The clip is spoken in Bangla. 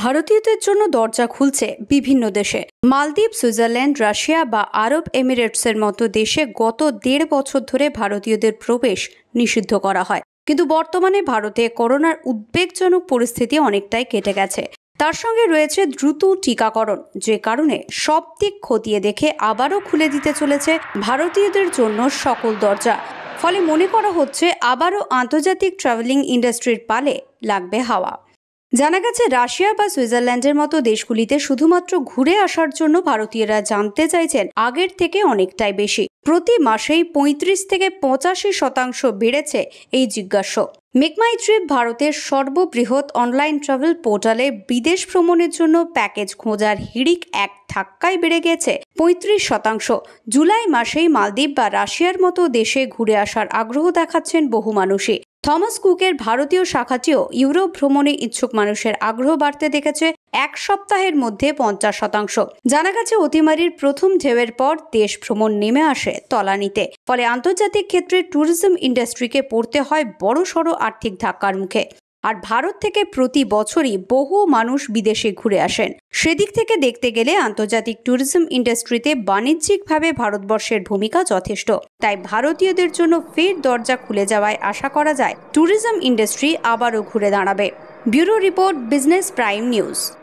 ভারতীয়দের জন্য দরজা খুলছে বিভিন্ন দেশে মালদ্বীপ সুইজারল্যান্ড রাশিয়া বা আরব এমিরেটসের মতো দেশে গত দেড় বছর ধরে ভারতীয়দের প্রবেশ নিষিদ্ধ করা হয় কিন্তু বর্তমানে ভারতে করোনার উদ্বেগজনক পরিস্থিতি অনেকটাই কেটে গেছে তার সঙ্গে রয়েছে দ্রুত টিকাকরণ যে কারণে সব দিক খতিয়ে দেখে আবারও খুলে দিতে চলেছে ভারতীয়দের জন্য সকল দরজা ফলে মনে করা হচ্ছে আবারও আন্তর্জাতিক ট্রাভেলিং ইন্ডাস্ট্রির পালে লাগবে হাওয়া জানা গেছে রাশিয়া বা সুইজারল্যান্ডের মতো দেশগুলিতে শুধুমাত্র ঘুরে আসার জন্য ভারতীয়রা জানতে চাইছেন আগের থেকে অনেকটাই বেশি প্রতি মাসেই পঁয়ত্রিশ থেকে পঁচাশি শতাংশ বেড়েছে এই জিজ্ঞাস্য মেকমাই ট্রিপ ভারতের সর্ববৃহৎ অনলাইন ট্রাভেল পোর্টালে বিদেশ ভ্রমণের জন্য প্যাকেজ খোঁজার হিড়িক এক ধাক্কায় বেড়ে গেছে পঁয়ত্রিশ শতাংশ জুলাই মাসেই মালদ্বীপ বা রাশিয়ার মতো দেশে ঘুরে আসার আগ্রহ দেখাচ্ছেন বহু মানুষই থমাস কুকের ভারতীয় শাখাটিও ইউরোপ ভ্রমণে ইচ্ছুক মানুষের আগ্রহ বাড়তে দেখেছে এক সপ্তাহের মধ্যে পঞ্চাশ শতাংশ জানা গেছে অতিমারির প্রথম ঢেউয়ের পর দেশ ভ্রমণ নেমে আসে তলানিতে ফলে আন্তর্জাতিক ক্ষেত্রে ট্যুরিজম ইন্ডাস্ট্রিকে পড়তে হয় বড়সড় আর্থিক ধাক্কার মুখে আর ভারত থেকে প্রতি বছরই বহু মানুষ বিদেশে ঘুরে আসেন সেদিক থেকে দেখতে গেলে আন্তর্জাতিক ট্যুরিজম ইন্ডাস্ট্রিতে বাণিজ্যিকভাবে ভারতবর্ষের ভূমিকা যথেষ্ট তাই ভারতীয়দের জন্য ফের দরজা খুলে যাওয়ায় আশা করা যায় ট্যুরিজম ইন্ডাস্ট্রি আবারও ঘুরে দাঁড়াবে bureau report business prime news